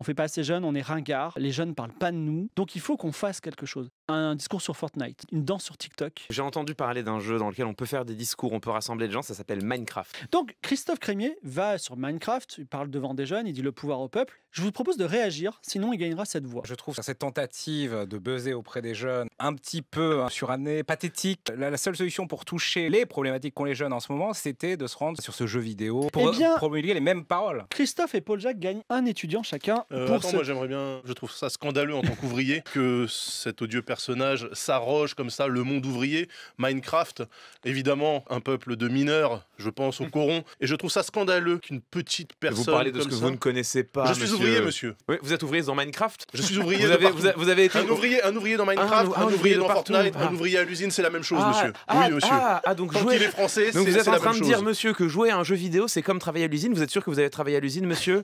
On fait pas assez jeune, on est ringard, les jeunes parlent pas de nous, donc il faut qu'on fasse quelque chose. Un discours sur Fortnite, une danse sur TikTok. J'ai entendu parler d'un jeu dans lequel on peut faire des discours, on peut rassembler des gens, ça s'appelle Minecraft. Donc Christophe Crémier va sur Minecraft, il parle devant des jeunes, il dit le pouvoir au peuple. Je vous propose de réagir, sinon il gagnera cette voix. Je trouve cette tentative de buzzer auprès des jeunes un petit peu surannée, pathétique. La, seule solution pour toucher les problématiques qu'ont les jeunes en ce moment, c'était de se rendre sur ce jeu vidéo pour eh promulguer les mêmes paroles. Christophe et Paul-Jacques gagnent un étudiant chacun euh, moi j'aimerais bien, je trouve ça scandaleux en tant qu'ouvrier que cet odieux personnage s'arroge comme ça le monde ouvrier, Minecraft, évidemment un peuple de mineurs, je pense au hmm. coron, et je trouve ça scandaleux qu'une petite personne. Vous parlez de ce que vous ne connaissez pas. Je suis ouvrier, monsieur. vous êtes ouvrier dans Minecraft. Je suis ouvrier. vous, avez, été un ouvrier, un ouvrier dans ah, Minecraft, un, ouvrier, dans Fortnite, un ah. ouvrier à l'usine, c'est la même chose, ah, monsieur. oui, monsieur. Ah, donc est français, donc vous êtes en train de dire, monsieur, que jouer à un jeu vidéo, c'est comme travailler à l'usine. Vous êtes sûr que vous avez travaillé à l'usine, monsieur